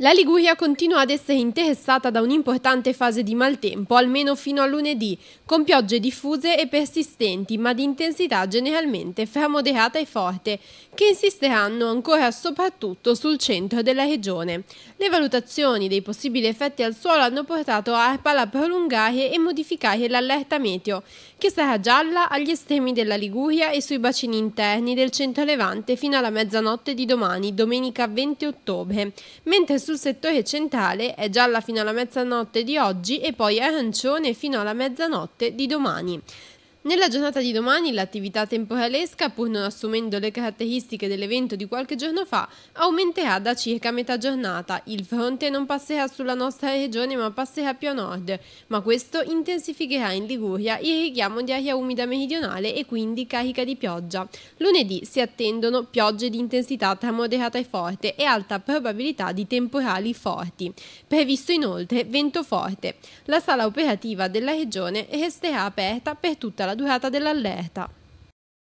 La Liguria continua ad essere interessata da un'importante fase di maltempo, almeno fino a lunedì, con piogge diffuse e persistenti, ma di intensità generalmente fra moderata e forte, che insisteranno ancora soprattutto sul centro della regione. Le valutazioni dei possibili effetti al suolo hanno portato ARPAL a prolungare e modificare l'allerta meteo, che sarà gialla agli estremi della Liguria e sui bacini interni del centro-levante fino alla mezzanotte di domani, domenica 20 ottobre, mentre sul settore centrale è gialla fino alla mezzanotte di oggi e poi arancione fino alla mezzanotte di domani. Nella giornata di domani l'attività temporalesca, pur non assumendo le caratteristiche dell'evento di qualche giorno fa, aumenterà da circa metà giornata. Il fronte non passerà sulla nostra regione ma passerà più a nord, ma questo intensificherà in Liguria il richiamo di aria umida meridionale e quindi carica di pioggia. Lunedì si attendono piogge di intensità tra moderata e forte e alta probabilità di temporali forti. Previsto inoltre vento forte. La sala operativa della regione resterà aperta per tutta la giornata durata dell'allerta.